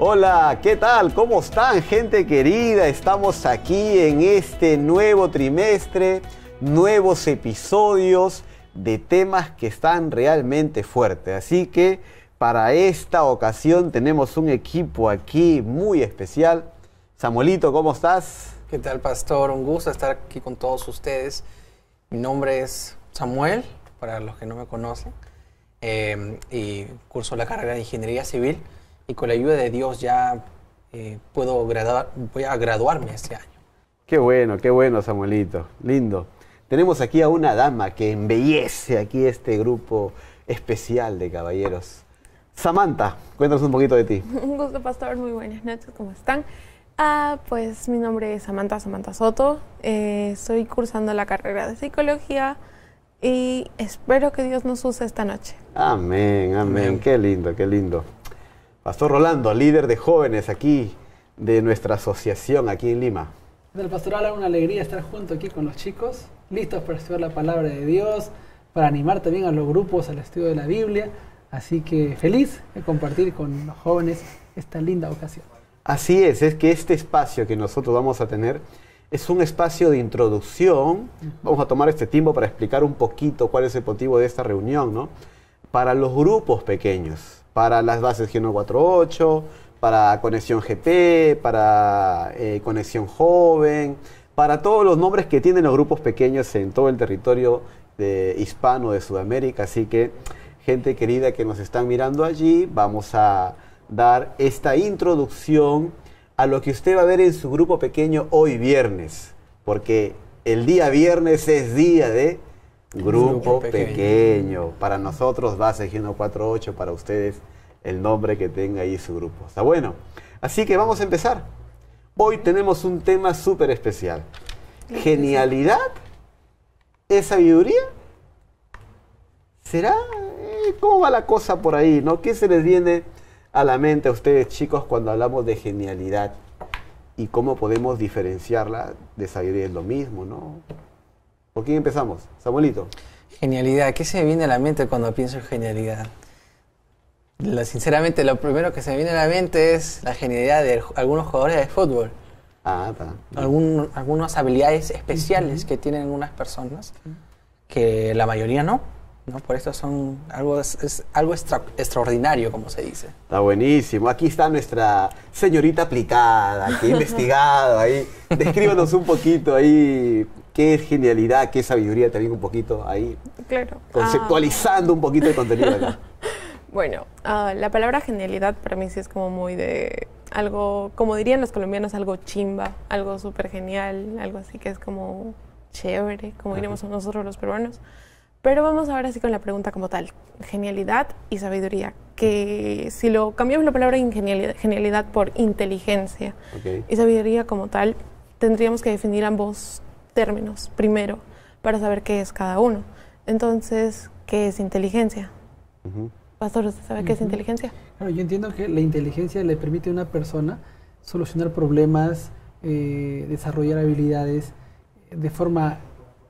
Hola, ¿qué tal? ¿Cómo están, gente querida? Estamos aquí en este nuevo trimestre, nuevos episodios de temas que están realmente fuertes. Así que para esta ocasión tenemos un equipo aquí muy especial. Samuelito, ¿cómo estás? ¿Qué tal, pastor? Un gusto estar aquí con todos ustedes. Mi nombre es Samuel, para los que no me conocen, eh, y curso la carrera de Ingeniería Civil y con la ayuda de Dios ya eh, puedo graduar, voy a graduarme este año. Qué bueno, qué bueno, Samuelito. Lindo. Tenemos aquí a una dama que embellece aquí este grupo especial de caballeros. Samantha, cuéntanos un poquito de ti. Un gusto, pastor. Muy buenas noches. ¿Cómo están? Ah, pues mi nombre es Samantha, Samantha Soto. Eh, estoy cursando la carrera de psicología y espero que Dios nos use esta noche. amén. amén. Qué lindo, qué lindo. Pastor Rolando, líder de jóvenes aquí de nuestra asociación aquí en Lima. El pastoral una alegría estar junto aquí con los chicos, listos para estudiar la palabra de Dios, para animar también a los grupos al estudio de la Biblia. Así que feliz de compartir con los jóvenes esta linda ocasión. Así es, es que este espacio que nosotros vamos a tener es un espacio de introducción. Vamos a tomar este tiempo para explicar un poquito cuál es el motivo de esta reunión, ¿no? Para los grupos pequeños para las bases Geno 48, para conexión GP, para eh, conexión joven, para todos los nombres que tienen los grupos pequeños en todo el territorio hispano de Sudamérica. Así que, gente querida que nos están mirando allí, vamos a dar esta introducción a lo que usted va a ver en su grupo pequeño hoy viernes, porque el día viernes es día de Grupo pequeño. Para nosotros, Base 148, para ustedes, el nombre que tenga ahí su grupo. Está bueno. Así que vamos a empezar. Hoy tenemos un tema súper especial. ¿Genialidad? ¿Es sabiduría? ¿Será? Eh, ¿Cómo va la cosa por ahí? ¿no? ¿Qué se les viene a la mente a ustedes, chicos, cuando hablamos de genialidad? ¿Y cómo podemos diferenciarla de sabiduría? Es lo mismo, ¿no? ¿Por qué empezamos? Samuelito. Genialidad. ¿Qué se me viene a la mente cuando pienso en genialidad? sinceramente, lo primero que se me viene a la mente es la genialidad de algunos jugadores de fútbol. Ah, está. algunas habilidades especiales que tienen algunas personas, que la mayoría no. ¿no? Por eso son algo, es, algo extraordinario, como se dice. Está buenísimo. Aquí está nuestra señorita aplicada, que ha investigado ahí. Descríbanos un poquito ahí qué genialidad, qué sabiduría también un poquito ahí. Claro. Conceptualizando un poquito el contenido acá. bueno, ah, la palabra genialidad para mí sí es como muy de algo, como dirían los colombianos, algo chimba, algo súper genial, algo así que es como chévere, como diríamos nosotros los peruanos. Pero vamos ahora sí con la pregunta como tal, genialidad y sabiduría, que si lo cambiamos la palabra genialidad, genialidad por inteligencia y sabiduría como tal, tendríamos que definir ambos términos primero para saber qué es cada uno. Entonces, ¿qué es inteligencia? Pastor, ¿usted sabe qué es inteligencia? yo entiendo que la inteligencia le permite a una persona solucionar problemas, eh, desarrollar habilidades de forma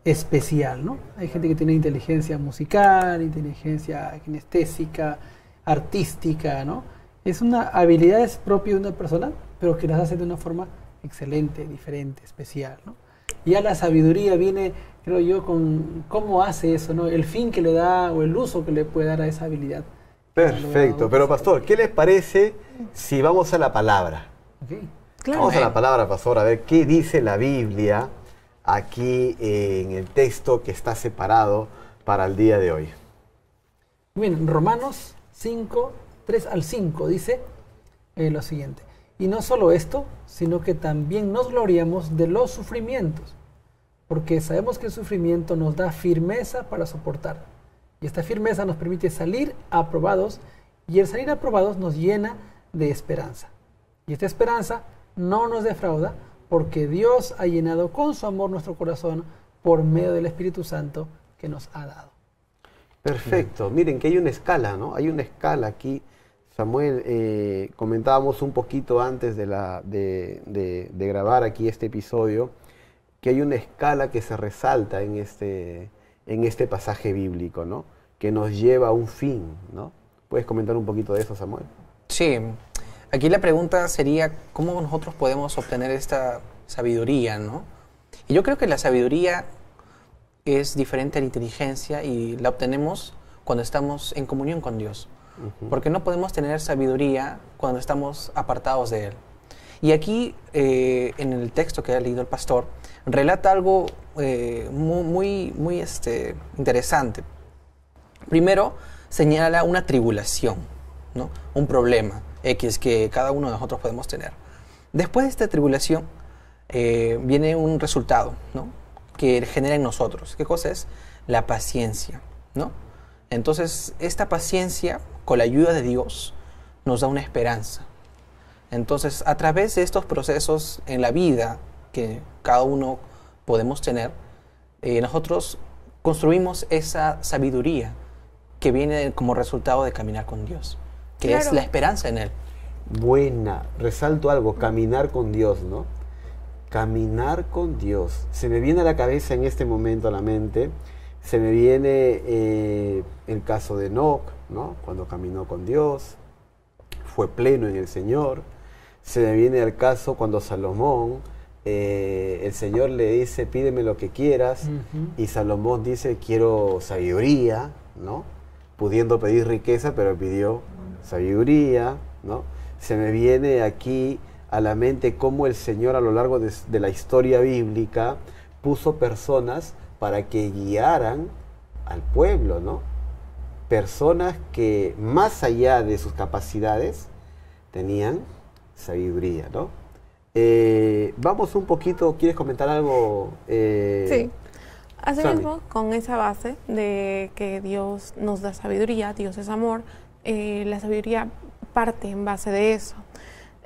especial, ¿no? Hay gente que tiene inteligencia musical, inteligencia kinestésica, artística, ¿no? Es una habilidades propia de una persona, pero que las hace de una forma excelente, diferente, especial, ¿no? Ya la sabiduría viene, creo yo, con cómo hace eso, ¿no? El fin que le da o el uso que le puede dar a esa habilidad. Perfecto, pero pastor, ¿qué les parece si vamos a la palabra? Vamos a la palabra, pastor, a ver qué dice la Biblia aquí eh, en el texto que está separado para el día de hoy. Bien, Romanos 5, 3 al 5 dice eh, lo siguiente. Y no solo esto, sino que también nos gloriamos de los sufrimientos, porque sabemos que el sufrimiento nos da firmeza para soportar. Y esta firmeza nos permite salir aprobados, y el salir aprobados nos llena de esperanza. Y esta esperanza no nos defrauda, porque Dios ha llenado con su amor nuestro corazón por medio del Espíritu Santo que nos ha dado. Perfecto, miren que hay una escala, ¿no? Hay una escala aquí Samuel, eh, comentábamos un poquito antes de, la, de, grabar aquí este episodio que hay una escala que se resalta en este, en este pasaje bíblico, ¿no? que nos lleva a un fin. ¿no? ¿Puedes comentar un poquito de eso, Samuel? Sí, aquí la pregunta sería, ¿cómo nosotros podemos obtener esta sabiduría? ¿no? Y yo creo que la sabiduría es diferente a la inteligencia y la obtenemos cuando estamos en comunión con Dios porque no podemos tener sabiduría cuando estamos apartados de Él. Y aquí, eh, en el texto que ha leído el pastor, relata algo eh, muy, muy, este, interesante. Primero, señala una tribulación, ¿no? un problema X que cada uno de nosotros podemos tener. Después de esta tribulación, eh, viene un resultado que genera en nosotros. ¿Qué cosa es? La paciencia. Entonces, esta paciencia con la ayuda de Dios, nos da una esperanza. Entonces, a través de estos procesos en la vida que cada uno podemos tener, eh, nosotros construimos esa sabiduría que viene como resultado de caminar con Dios, que es la esperanza en Él. Buena, resalto algo, caminar con Dios, ¿no? Caminar con Dios. Se me viene a la cabeza en este momento, a la mente, se me viene eh, el caso de Enoch, ¿no? Cuando caminó con Dios, fue pleno en el Señor. Se me viene el caso cuando Salomón, eh, el Señor le dice, pídeme lo que quieras, y Salomón dice, quiero sabiduría, ¿no? Pudiendo pedir riqueza, pero pidió sabiduría, ¿no? Se me viene aquí a la mente cómo el Señor a lo largo de la historia bíblica puso personas para que guiaran al pueblo, ¿no? Personas que más allá de sus capacidades tenían sabiduría, ¿no? Eh, vamos un poquito, ¿quieres comentar algo? Eh, sí. mismo, con esa base de que Dios nos da sabiduría, Dios es amor, eh, la sabiduría parte en base de eso.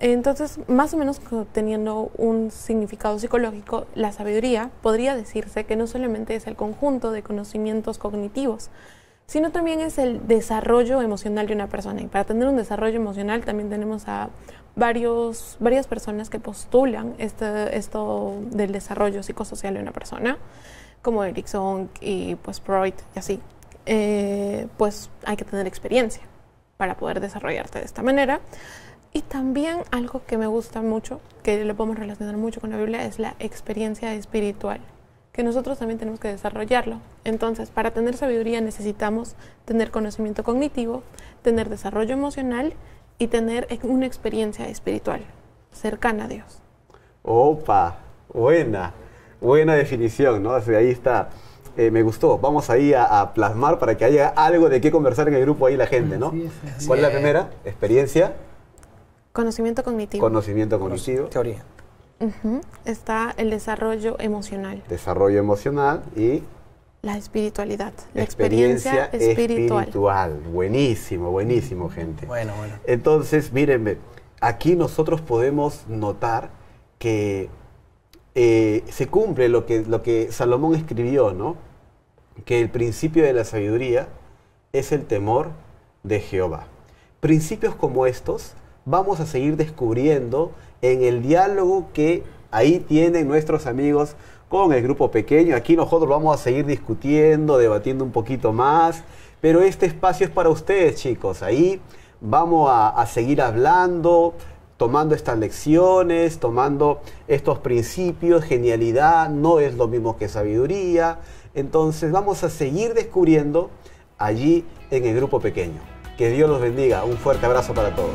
Entonces, más o menos teniendo un significado psicológico, la sabiduría podría decirse que no solamente es el conjunto de conocimientos cognitivos, sino también es el desarrollo emocional de una persona. Y para tener un desarrollo emocional también tenemos a varios, varias personas que postulan este, esto del desarrollo psicosocial de una persona, como Erickson y pues Freud y así. Eh, pues hay que tener experiencia para poder desarrollarte de esta manera. Y también algo que me gusta mucho, que lo podemos relacionar mucho con la Biblia, es la experiencia espiritual, que nosotros también tenemos que desarrollarlo. Entonces, para tener sabiduría necesitamos tener conocimiento cognitivo, tener desarrollo emocional y tener una experiencia espiritual cercana a Dios. Opa, buena, buena definición, ¿no? ahí está. Eh, me gustó. Vamos ahí a, plasmar para que haya algo de qué conversar en el grupo ahí la gente, ¿no? ¿Cuál es la primera? Experiencia Conocimiento cognitivo. Conocimiento cognitivo. Teoría. Está el desarrollo emocional. Desarrollo emocional y... La espiritualidad. La experiencia, espiritual. Buenísimo, buenísimo, gente. Bueno, bueno. Entonces, mírenme, aquí nosotros podemos notar que eh, se cumple lo que Salomón escribió, ¿no? Que el principio de la sabiduría es el temor de Jehová. Principios como estos vamos a seguir descubriendo en el diálogo que ahí tienen nuestros amigos con el grupo pequeño. Aquí nosotros vamos a seguir discutiendo, debatiendo un poquito más, pero este espacio es para ustedes, chicos. Ahí vamos a, seguir hablando, tomando estas lecciones, tomando estos principios. Genialidad no es lo mismo que sabiduría. Entonces vamos a seguir descubriendo allí en el grupo pequeño. Que Dios los bendiga. Un fuerte abrazo para todos.